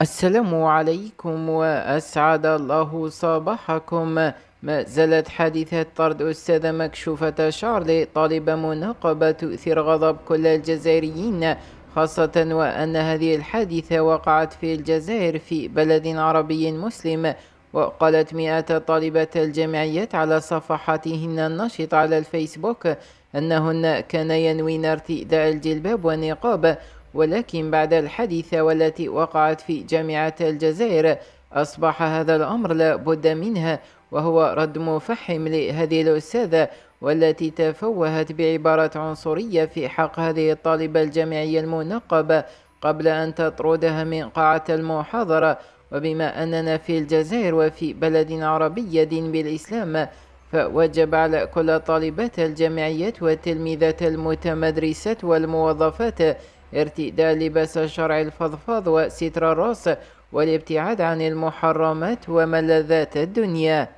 السلام عليكم وأسعد الله صباحكم ما زالت حادثة طرد أستاذة مكشوفة شارلي طالبة مناقبة تؤثر غضب كل الجزائريين خاصة وأن هذه الحادثة وقعت في الجزائر في بلد عربي مسلم وقالت مئات طالبة الجامعيات على صفحاتهن النشطة على الفيسبوك أنهن كان ينوين ارتداء الجلباب والنقاب ولكن بعد الحادثة والتي وقعت في جامعة الجزائر أصبح هذا الأمر لا بد منها وهو رد مفحم لهذه الأستاذة والتي تفوهت بعبارة عنصرية في حق هذه الطالبة الجامعية المنقبة قبل أن تطردها من قاعة المحاضرة وبما أننا في الجزائر وفي بلد عربي دين بالإسلام فوجب على كل الطالبات الجامعيات والتلميذات المتمدرسات والموظفات ارتداء لباس الشرع الفضفاض وستر الراس والابتعاد عن المحرمات وملذات الدنيا